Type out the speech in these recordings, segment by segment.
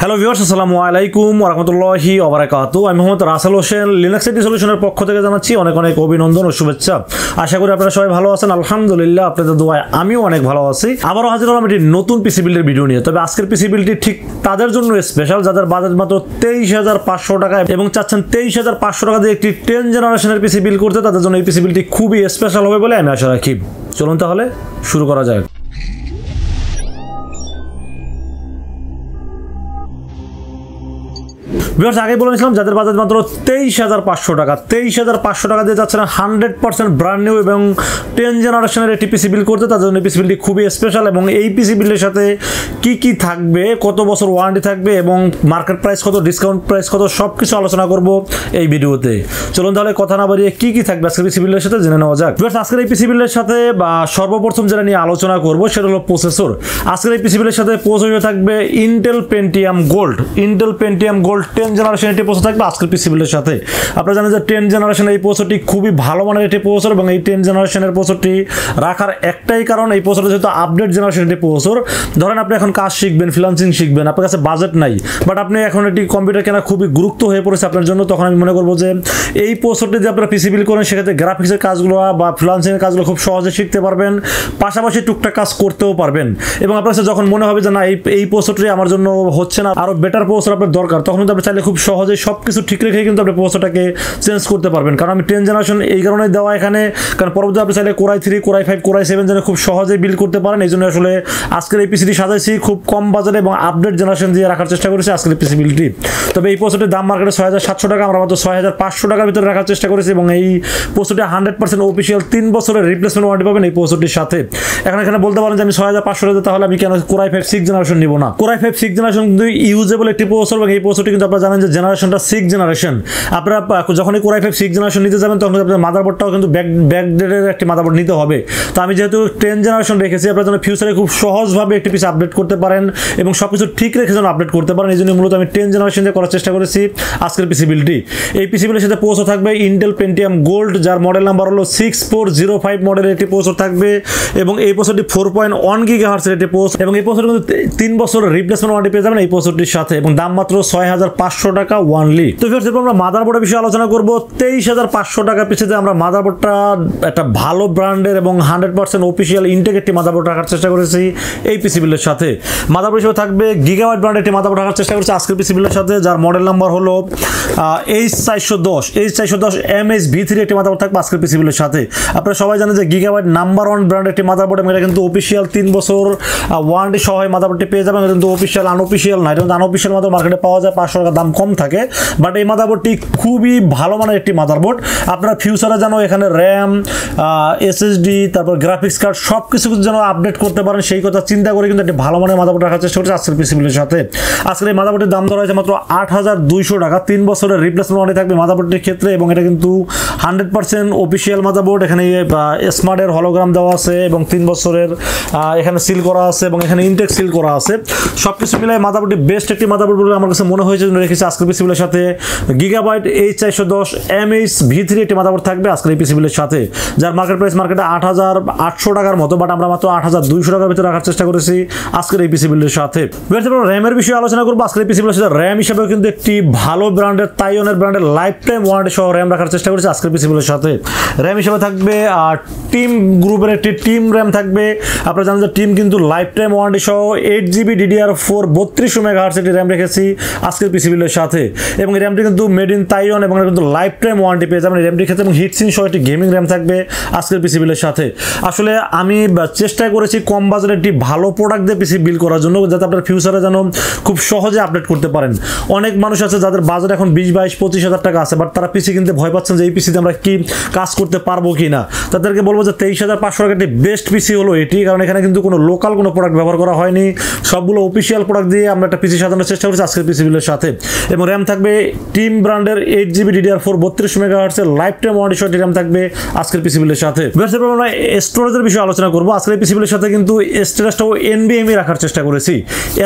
hello viewers আসসালামু আলাইকুম ওরহমতুল্লাহি ওবরাকাত আমি মোহাম্মদ রাসেল হোসেন লিনাক্স সিটি সলিউশনের পক্ষ থেকে জানাচ্ছি অনেক অনেক অভিনন্দন ও শুভেচ্ছা আশা করি আপনারা সবাই ভালো আছেন আলহামদুলিল্লাহ আপনাদের দোয়ায় আমিও অনেক ভালো আছি আবারও হাজির হলাম একটি নতুন পিসি বিল্ডের ভিডিও নিয়ে তবে আজকের পিসি ঠিক তাদের জন্য স্পেশাল যাদের বাজেট মাত্র তেইশ হাজার পাঁচশো টাকা এবং চাচ্ছেন তেইশ হাজার পাঁচশো টাকা দিয়ে একটি টেন জেনারেশনের পিসি বিল করতে তাদের জন্য এই পিসি খুবই স্পেশাল হবে বলে আমি আশা রাখি চলুন তাহলে শুরু করা যাক ভিউয়ার্স আগে বলে নিয়েছিলাম যাদের বাজার মাত্র তেইশ হাজার পাঁচশো টাকা তেইশ হাজার পাঁচশো টাকা দিয়ে না হান্ড্রেড পার্সেন্ট ব্রান্ড নিউ এবং টেন জেনারেশনের একটি পিসি বিল করতে তাদের জন্য পিসি বিলটি খুবই স্পেশাল এবং এই পিসি বিলের সাথে কি কি থাকবে কত বছর ওয়ারেন্টি থাকবে এবং মার্কেট প্রাইস কত ডিসকাউন্ট প্রাইস কত সব কিছু আলোচনা করব এই ভিডিওতে চলুন তাহলে কথা না বাড়িয়ে কি কি থাকবে আজকে পিসি বিলের সাথে জেনে নেওয়া যাক ভিউয়ার্স আজকের এই পিসি বিলের সাথে বা সর্বপ্রথম যেটা নিয়ে আলোচনা করব সেটা হলো প্রসেসর আজকের এই পিসি বিলের সাথে প্রসেসর থাকবে Intel Pentium Gold Intel Pentium Gold ten generation এটি প্রসেসর থাকবে আজকের পিসিবিলের সাথে আপনারা জানেন যে টেন জেনারেশন এই প্রসেসরটি খুবই ভালো মানের একটি প্রসেসর এবং এই টেন জেনারেশনের প্রসেসরটি রাখার একটাই কারণ এই প্রসেসর যেহেতু আপডেট জেনারেশন একটি প্রসেসর ধরেন আপনি এখন কাজ শিখবেন ফ্রিলান্সিং শিখবেন আপনার কাছে বাজেট নাই বাট আপনি এখন এটি কম্পিউটার কেনা খুবই গুরুত্ব হয়ে পড়েছে আপনার জন্য তখন আমি মনে করবো যে এই প্রসেসরটি যে আপনারা পিসিবিল করেন সেক্ষেত্রে গ্রাফিক্সের কাজগুলো বা ফ্রিলান্সিংয়ের কাজগুলো খুব সহজে শিখতে পারবেন পাশাপাশি টুকটাক কাজ করতেও পারবেন এবং আপনার কাছে যখন মনে হবে যে না এই এই প্রসেসরটি আমার জন্য হচ্ছে না আরও বেটার প্রসেসর আপনার দরকার তখন কিন্তু আপনি চাইলে খুব সহজে সব কিছু ঠিক রেখে কিন্তু আপনি প্রসেসটাকে চেঞ্জ করতে পারবেন কারণ আমি টেন জেনারেশন এই কারণে দেওয়া এখানে কারণ পরবর্তী আপনি চাইলে core i three core i five core i seven যেন খুব সহজে বিল করতে পারেন এই জন্য আসলে আজকের এই পিসিটি সাজাইছি খুব কম বাজারে এবং আপডেট জেনারেশন দিয়ে রাখার চেষ্টা করেছি আজকের পিসিবিলিটি তবে এই প্রসেসটির দাম মার্কেটে ছয় হাজার সাতশো টাকা আমরা মাত্র ছয় হাজার পাঁচশো টাকার ভিতরে রাখার চেষ্টা করেছি এবং এই পোস্টটি হান্ড্রেড পার্সেন্ট অফিসিয়াল তিন বছরের রিপ্লেসমেন্ট ওয়ারেন্টি পাবেন এই পোস্টটির সাথে এখন এখানে বলতে পারেন যে আমি ছয় হাজার পাঁচশো টাকা তাহলে আমি কেন কোরাই ফাইভ সিক্স জেনারেশন নিব না কোরাই ফাইভ সিক্স জেনারেশন কিন্তু ইউজেবল একটি প্রসেসর এবং এই প্রসেসটি কিন্তু আপনারা জানেন যে জেনারেশনটা সিক্স জেনারেশন আপনারা যখনই কোরআ ফাইভ সিক্স জেনারেশন নিতে যাবেন তখন আপনার মাদারবোর্ডটাও কিন্তু ব্যাক ব্যাকডেটের একটি মাদারবোর্ড নিতে হবে তো আমি যেহেতু টেন জেনারেশন রেখেছি আপনার জন্য ফিউচারে খুব সহজভাবে একটি পিস আপডেট করতে পারেন এবং সব কিছু ঠিক রেখে যেন আপডেট করতে পারেন এই জন্য মূলত আমি টেন জেনারেশন দিয়ে করার চেষ্টা করেছি আজকের পিসিবিলিটি এই পিসিবিলির সাথে পোস্ট থাকবে ইন্টেল পেন্টিয়াম গোল্ড যার মডেল নাম্বার হলো সিক্স ফোর জিরো ফাইভ মডেলের একটি পোস্ট থাকবে এবং এই পোস্টটি ফোর পয়েন্ট ওয়ান গিগা হার্সের একটি পোস্ট এবং এই পোস্টটি কিন্তু তিন বছর রিপ্লেসমেন্ট ওয়ারেন্টি পেয়ে যাবেন এই পোস্টটির সাথে এবং দাম মাত্র ছয় হাজার পাঁচশো টাকা ওয়ানলি তো ফিরস এরপর আমরা মাদারবোর্ডের বিষয়ে আলোচনা করবো তেইশ হাজার পাঁচশো টাকা পিছিয়ে আমরা মাদারবোর্ডটা একটা ভালো ব্র্যান্ডের এবং hundred percent official integrity board রাখার চেষ্টা করেছি এই পিসি বিলের সাথে মাদারবোর্ড হিসেবে থাকবে গিগাওয়াইট ব্র্যান্ডের একটি মাদারবোর্ড রাখার চেষ্টা করেছি আজকের পিসি বিলের সাথে যার মডেল নাম্বার হলো এইচ চারশো দশ এইচ চারশো দশ এম এইচ ভি থ্রি একটি মাদারবোর্ড থাকবে আজকের পিসি বিলের সাথে আপনারা সবাই জানেন যে গিগাওয়াইট নাম্বার ওয়ান ব্র্যান্ডের একটি মাদারবোর্ড এবং এটা কিন্তু অফিসিয়াল তিন বছর ওয়ারেন্টি সহ মাদারবোর্ডটি পেয়ে যাবেন কিন্তু অফিসিয়াল আনঅফিসিয়াল না এটা কিন্তু আনঅফিসিয়াল মাদার মার্কেটে পাওয়া যায় পাঁচশো টাকা দাম কম থাকে বাট এই মাদারবোর্ডটি খুবই ভালো মানের একটি মাদারবোর্ড আপনারা ফিউচারে যেন এখানে র্যাম এসএসডি তারপর গ্রাফিক্স কার্ড সব কিছু যেন আপডেট করতে পারেন সেই কথা চিন্তা করে কিন্তু একটি ভালো মানের মাদারবোর্ড রাখার চেষ্টা করছে আজকের পিসিবিলের সাথে আজকের এই মাদারবোর্ডের দাম ধরা হয়েছে মাত্র আট হাজার দুইশো টাকা তিন বছরের রিপ্লেসমেন্ট অনেক থাকবে মাদারবোর্ডটির ক্ষেত্রে এবং এটা কিন্তু হান্ড্রেড পার্সেন্ট অফিসিয়াল মাদারবোর্ড এখানে স্মার্টের হলোগ্রাম দেওয়া আছে এবং তিন বছরের এখানে সিল করা আছে এবং এখানে ইনটেক সিল করা আছে সব কিছু মিলে মাদারবোর্ডটি বেস্ট একটি মাদারবোর্ড বলে আমার কাছে মনে হয়েছে জন্য রেখেছি আজকের পিসিবিলের সাথে গিগাবাইট এইচ চারশো দশ এম এইচ ভি থ্রি একটি মাদাবোর্ড থাকবে আজকের এই পিসিবিলের সাথে যার মার্কেট প্রাইস মার্কেটে আট হাজার আটশো টাকার মতো বাট আমরা মাত্র আট হাজার দুইশো টাকার ভিতরে রাখার চেষ্টা করেছি আজকের এই পিসিবিলের সাথে র্যামের বিষয়ে আলোচনা করবো আজকের এই পিসিবিলের সাথে র্যাম হিসাবেও কিন্তু একটি ভালো ব্র্যান্ডের তাইওনের ব্র্যান্ডের লাইফ টাইম ওয়ারেন্টি সহ র্যাম রাখার চেষ্টা করেছি আজকের পিসিবিলের সাথে র্যাম হিসাবে থাকবে আর টিম গ্রুপের একটি টিম র্যাম থাকবে আপনারা জানেন যে টিম কিন্তু লাইফ টাইম ওয়ারেন্টি সহ এইট জিবি ডিডিআর ফোর বত্রিশ মেগা হার্স একটি র্যাম রেখেছি আজকের পিসিবিলের সাথে এবং এই র্যামটি কিন্তু মেড ইন তাইওয়ান এবং কিন্তু লাইফ টাইম ওয়ারেন্টি পেয়ে যাবেন র্যামটির ক্ষেত্রে এবং হিটসিং সহ একটি গেমিং র্যাম থাকবে আজকের পিসিবিলের সাথে আসলে আমি চেষ্টা করেছি কম বাজারে একটি ভালো প্রোডাক্ট দিয়ে পিসি বিল করার জন্য যাতে আপনার ফিউচারে যেন খুব সহজে আপডেট করতে পারেন অনেক মানুষ আছে যাদের বাজারে এখন বিশ বাইশ পঁচিশ হাজার টাকা আছে বাট তারা পিসি কিনতে ভয় পাচ্ছেন যে এই পিসিতে আমরা কি কাজ করতে পারবো কি না তাদেরকে বলবো যে তেইশ হাজার পাঁচশো টাকা একটি বেস্ট পিসি হলো এটি কারণ এখানে কিন্তু কোনো লোকাল কোনো প্রোডাক্ট ব্যবহার করা হয়নি সবগুলো অফিসিয়াল প্রোডাক্ট দিয়ে আমরা একটা পিসি সাজানোর চেষ্টা করছি আজকের পিসি বিলের সাথে আছে এবং র্যাম থাকবে টিম ব্র্যান্ডের এইট জিবি ডিডিআর ফোর বত্রিশ মেগাহার্সের লাইফ টাইম ওয়ারেন্টি সহ র্যাম থাকবে আজকের পিসিবিলের সাথে আমরা স্টোরেজের বিষয়ে আলোচনা করবো আজকের পিসিবিলের সাথে কিন্তু স্টোরেজটাও এনবিএমই রাখার চেষ্টা করেছি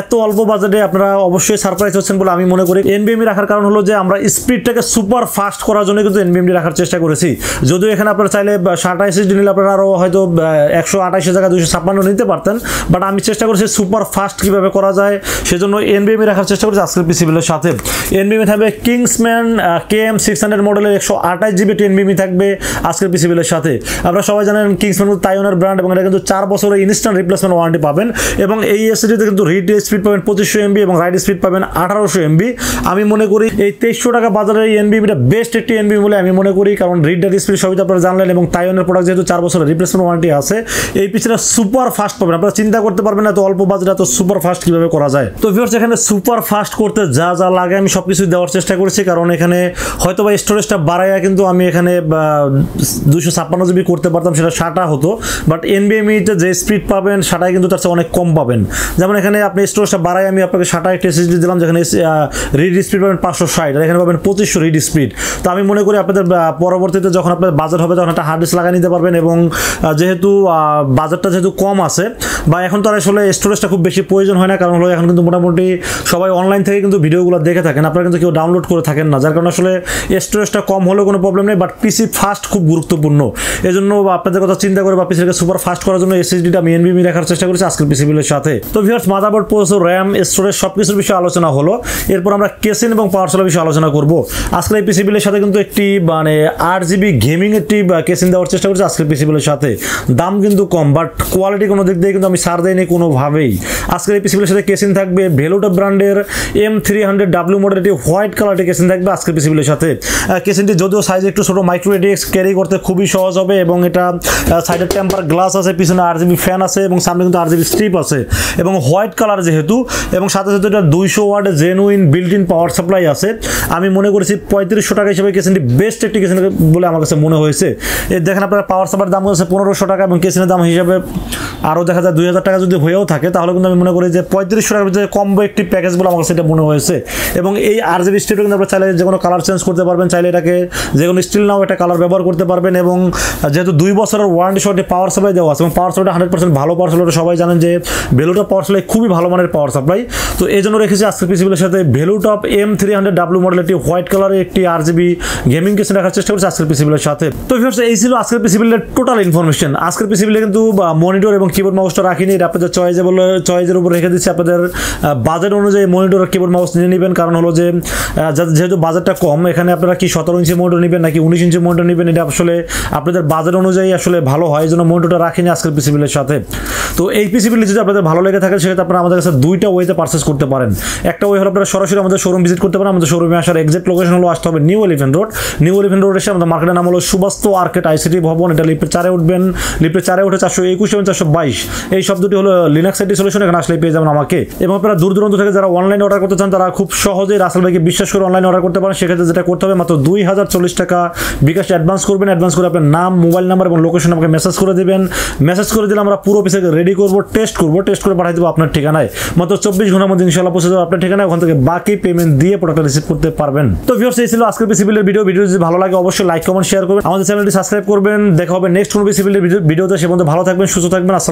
এত অল্প বাজেটে আপনারা অবশ্যই সারপ্রাইজ হচ্ছেন বলে আমি মনে করি এনবিএমই রাখার কারণ হলো যে আমরা স্পিডটাকে সুপার ফাস্ট করার জন্য কিন্তু এনবিএমডি রাখার চেষ্টা করেছি যদিও এখানে আপনারা চাইলে সাতাইশ নিলে আপনারা আরও হয়তো একশো আঠাশের জায়গায় দুশো ছাপ্পান্ন নিতে পারতেন বাট আমি চেষ্টা করেছি সুপার ফাস্ট কীভাবে করা যায় সেজন্য এনবিএমই রাখার চেষ্টা করেছি আজকের পিসিবিলের সাথে এনবিমি থাকবে Kingsman K M six hundred মডেলের একশো আঠাশ জিবি টেনবিমি থাকবে আজকের পিসিবিলের সাথে আপনারা সবাই জানেন কিংসম্যান কিন্তু তাইওয়ানের ব্র্যান্ড এবং এটা কিন্তু চার বছরের ইনস্ট্যান্ট রিপ্লেসমেন্ট ওয়ারেন্টি পাবেন এবং এই এসিটিতে কিন্তু রিড স্পিড পাবেন পঁচিশশো এমবি এবং রাইড স্পিড পাবেন আঠারোশো এমবি আমি মনে করি এই তেইশশো টাকা বাজারের এই এনবিমিটা বেস্ট একটি এনবি বলে আমি মনে করি কারণ রিডার স্পিড সবই আপনারা জানলেন এবং তাইওয়ানের প্রোডাক্ট যেহেতু চার বছরের রিপ্লেসমেন্ট ওয়ারেন্টি আছে এই পিছনে সুপার ফাস্ট পাবেন আপনারা চিন্তা করতে পারবেন না তো অল্প বাজারে এত সুপার ফাস্ট কীভাবে করা যায় তো ভিউর্স এখানে সুপার ফাস্ট করতে যা যা লাগে আমি সব কিছু দেওয়ার চেষ্টা করেছি কারণ এখানে হয়তো বা স্টোরেজটা বাড়াইয়া কিন্তু আমি এখানে দুশো ছাপ্পান্ন জিবি করতে পারতাম সেটা ষাটা হতো বাট এনবিএমইতে যে স্পিড পাবেন সাটাই কিন্তু তার চেয়ে অনেক কম পাবেন যেমন এখানে আপনি স্টোরেজটা বাড়াই আমি আপনাকে ষাটা একটা এসএসডি দিলাম যেখানে রিড স্পিড পাবেন পাঁচশো ষাট আর এখানে পাবেন পঁচিশশো রিড স্পিড তো আমি মনে করি আপনাদের পরবর্তীতে যখন আপনার বাজার হবে তখন একটা হার্ড ডিস্ক লাগিয়ে নিতে পারবেন এবং যেহেতু বাজারটা যেহেতু কম আছে বা এখন তো আসলে স্টোরেজটা খুব বেশি প্রয়োজন হয় না কারণ হলো এখন কিন্তু মোটামুটি সবাই অনলাইন থেকে কিন্তু ভিডিও ভিডিওগুলো দেখে থাকেন আপনারা কিন্তু কেউ ডাউনলোড করে থাকেন না যার কারণে আসলে স্টোরেজটা কম হলেও কোনো প্রবলেম নেই বাট পিসি ফাস্ট খুব গুরুত্বপূর্ণ এই জন্য আপনাদের কথা চিন্তা করে বা পিসিকে সুপার ফাস্ট করার জন্য এসএসডিটা মেনবিমি রাখার চেষ্টা করেছি আজকের পিসিবিলের সাথে তো viewers motherboard processor RAM storage সব কিছুর বিষয়ে আলোচনা হলো এরপর আমরা কেসিন এবং পাওয়ার সেলের বিষয়ে আলোচনা করব আজকের এই পিসিবিলের সাথে কিন্তু একটি মানে আট জিবি গেমিং একটি কেসিন দেওয়ার চেষ্টা করছি আজকের পিসিবিলের সাথে দাম কিন্তু কম বাট কোয়ালিটি কোনো দিক দিয়ে কিন্তু আমি সার দেয়নি কোনোভাবেই আজকের এই পিসিবিলের সাথে কেসিন থাকবে ভেলোটা ব্র্যান্ডের M three hundred W model white কালারটি কেসিন থাকবে আজকের পিসিবিলের সাথে কেসেনটি যদিও সাইজ একটু ছোটো মাইক্রো এডিএক্স ক্যারি করতে খুবই সহজ হবে এবং এটা সাইডের টেম্পার গ্লাস আছে পিছনে আর ফ্যান আছে এবং সামনে কিন্তু আর স্ট্রিপ আছে এবং হোয়াইট কালার যেহেতু এবং সাথে সাথে এটা দুইশো watt genuine built in power supply আছে আমি মনে করেছি পঁয়ত্রিশশো টাকা হিসেবে কেসিনটি বেস্ট একটি কেসিন বলে আমার কাছে মনে হয়েছে দেখেন আপনারা পাওয়ার সাপ্লাইয়ের দাম হচ্ছে পনেরোশো টাকা এবং কেসেনের দাম হিসাবে আরও দেখা যায় দুই হাজার টাকা যদি হয়েও থাকে তাহলে কিন্তু আমি মনে করি যে পঁয়ত্রিশশো টাকার ভিতরে কম্বো একটি প্যাকেজ বলে আমার সেটা মনে হয়েছে এবং এই আর জিবি স্টিলটা কিন্তু আপনারা চাইলে যে কোনো কালার চেঞ্জ করতে পারবেন চাইলে এটাকে যে কোনো স্টিল নাও একটা কালার ব্যবহার করতে পারবেন এবং যেহেতু দুই বছরের ওয়ারেন্টি শর্টে পাওয়ার সাপ্লাই দেওয়া আছে এবং পাওয়ার সাপ্লাই হান্ড্রেড পার্সেন্ট ভালো পাওয়ার সাপ্লাই সবাই জানেন যে ভেলুটা পাওয়ার সাপ্লাই খুবই ভালো মানের পাওয়ার সাপ্লাই তো এই জন্য রেখেছি আজকের পিসিবিলের সাথে value M three hundred W model একটি হোয়াইট কালারের একটি আর জিবি গেমিং কেসে রাখার চেষ্টা করছি আজকের পিসিবিলের সাথে তো এই ছিল আজকের পিসিবিলের টোটাল ইনফরমেশন আজকের পিসিবিলে কিন্তু মনিটর এবং কিবোর্ড মাউসটা রাখিনি এটা আপনাদের বলে চয়েজের উপর রেখে দিচ্ছি আপনাদের বাজেট অনুযায়ী মনিটর কিবোর্ড মাউস নিয়ে নেবেন কারণ হলো যে যেহেতু বাজেটটা কম এখানে আপনারা কি সতেরো ইঞ্চি মনিটর নেবেন নাকি উনিশ ইঞ্চি মনিটর নেবেন এটা আসলে আপনাদের বাজেট অনুযায়ী আসলে ভালো হয় এই জন্য মনিটরটা রাখিনি আজকের পিসিবিলের সাথে তো এই পিসিবিলি যদি আপনাদের ভালো লেগে থাকে সেক্ষেত্রে আপনারা আমাদের কাছে দুইটা ওয়েতে পারচেস করতে পারেন একটা ওয়ে হলো আপনারা সরাসরি আমাদের শোরুম ভিজিট করতে পারেন আমাদের শোরুমে আসার এক্সাক্ট লোকেশন হলো আসতে হবে নিউ এলিফেন্ট রোড নিউ এলিফেন্ট রোড এসে আমাদের মার্কেটের নাম হলো সুবাস্ত আর্কেট আইসিটি ভবন এটা লিপে চারে উঠবেন লিপে চারে উঠে চারশো একুশ এবং চারশো বাইশ এই শব্দটি হলো লিনাক্স এটি সলিউশন এখানে আসলে পেয়ে যাবেন আমাকে এবং আপনারা দূর দূরান্ত থেকে যারা অনলাইন অর্ডার করতে চান তারা খুব সহজেই রাসেল ভাইকে বিশ্বাস করে অনলাইনে অর্ডার করতে পারেন সেক্ষেত্রে যেটা করতে হবে মাত্র দুই হাজার চল্লিশ টাকা বিকাশ অ্যাডভান্স করবেন অ্যাডভান্স করে আপনার নাম মোবাইল নাম্বার এবং লোকেশন আমাকে মেসেজ করে দেবেন মেসেজ করে দিলে আমরা পুরো অফিসে রেডি করবো টেস্ট করবো টেস্ট করে পাঠিয়ে দেবো আপনার ঠিকানায় মাত্র চব্বিশ ঘন্টার মধ্যে ইনশাল্লাহ পৌঁছে যাবে আপনার ঠিকানায় ওখান থেকে বাকি পেমেন্ট দিয়ে প্রোডাক্টটা রিসিভ করতে পারবেন তো ভিউর্স এই ছিল আজকের বিসিবিলের ভিডিও ভিডিও যদি ভালো লাগে অবশ্যই লাইক কমেন্ট শেয়ার করবেন আমাদের চ্যানেলটি সাবস্ক্রাইব করবেন দেখা হবে নেক্সট কোনো ভিডিও ভিডিওতে সে মধ্যে ভালো থাকবেন সুস্থ থাকবেন আসসালাম